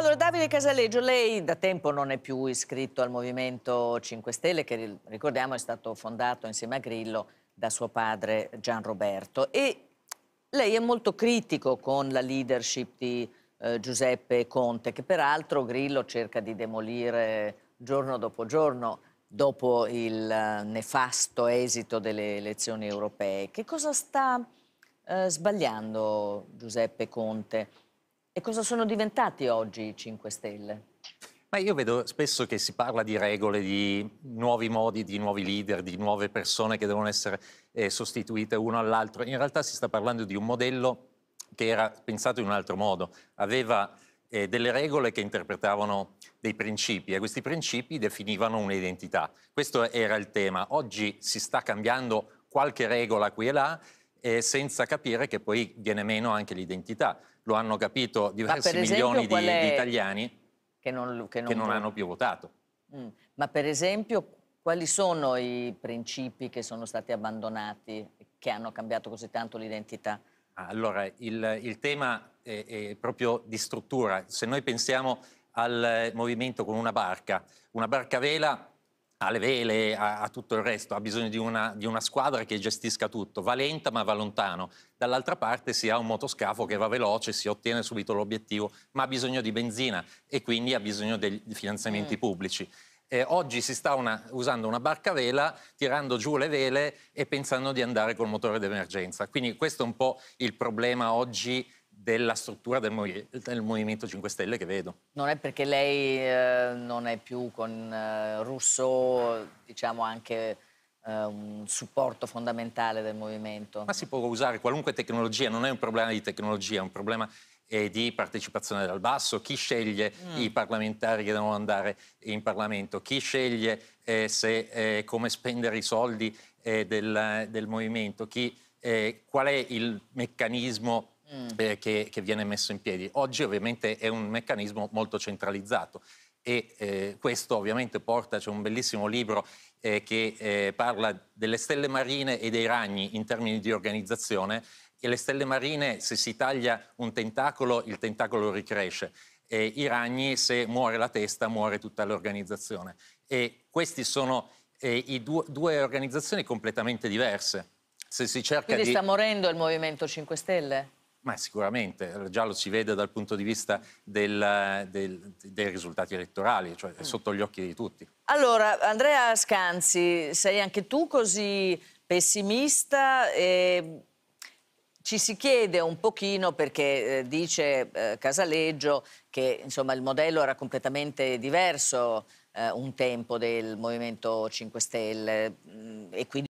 Allora, Davide Casaleggio, lei da tempo non è più iscritto al Movimento 5 Stelle, che ricordiamo è stato fondato insieme a Grillo da suo padre Gian Roberto. E lei è molto critico con la leadership di eh, Giuseppe Conte, che peraltro Grillo cerca di demolire giorno dopo giorno dopo il eh, nefasto esito delle elezioni europee. Che cosa sta eh, sbagliando Giuseppe Conte? E cosa sono diventati oggi i 5 Stelle? Ma io vedo spesso che si parla di regole, di nuovi modi, di nuovi leader, di nuove persone che devono essere eh, sostituite uno all'altro. In realtà si sta parlando di un modello che era pensato in un altro modo. Aveva eh, delle regole che interpretavano dei principi e questi principi definivano un'identità. Questo era il tema. Oggi si sta cambiando qualche regola qui e là e senza capire che poi viene meno anche l'identità. Lo hanno capito diversi milioni di, è... di, italiani che non, che non, che non hanno più votato. Mm. Ma per esempio quali sono i principi che sono stati abbandonati, che hanno cambiato così tanto l'identità? Ah, allora, il, il tema è, è, proprio di struttura. Se noi pensiamo al movimento con una barca, una barca a vela alle vele, a, a, tutto il resto, ha bisogno di una, di una, squadra che gestisca tutto, va lenta ma va lontano. Dall'altra parte si ha un motoscafo che va veloce, si ottiene subito l'obiettivo, ma ha bisogno di benzina e quindi ha bisogno dei finanziamenti mm. pubblici. Eh, oggi si sta una, usando una barca a vela, tirando giù le vele e pensando di andare col motore d'emergenza. Quindi questo è un po' il problema oggi della struttura del, movi del, Movimento 5 Stelle che vedo. Non è perché lei eh, non è più con eh, Rousseau, diciamo anche eh, un supporto fondamentale del movimento. Ma si può usare qualunque tecnologia, non è un problema di tecnologia, è un problema eh, di partecipazione dal basso, chi sceglie mm. i parlamentari che devono andare in Parlamento, chi sceglie eh, se, eh, come spendere i soldi del, del, movimento, chi, qual è il meccanismo mm. eh, che, che, viene messo in piedi. Oggi ovviamente è un meccanismo molto centralizzato e eh, questo ovviamente porta, c'è un bellissimo libro eh, che eh, parla delle stelle marine e dei ragni in termini di organizzazione e le stelle marine se si taglia un tentacolo il tentacolo ricresce. E I ragni, se muore la testa, muore tutta l'organizzazione. E questi sono eh, due, due organizzazioni completamente diverse. Se si cerca Quindi di... sta morendo il Movimento 5 Stelle? Ma sicuramente, già lo si vede dal punto di vista del, del, dei risultati elettorali, cioè è mm. sotto gli occhi di tutti. Allora, Andrea Scanzi, sei anche tu così pessimista? E ci si chiede un pochino perché eh, dice eh, Casaleggio che insomma, il modello era completamente diverso eh, un tempo del Movimento 5 Stelle mm, e quindi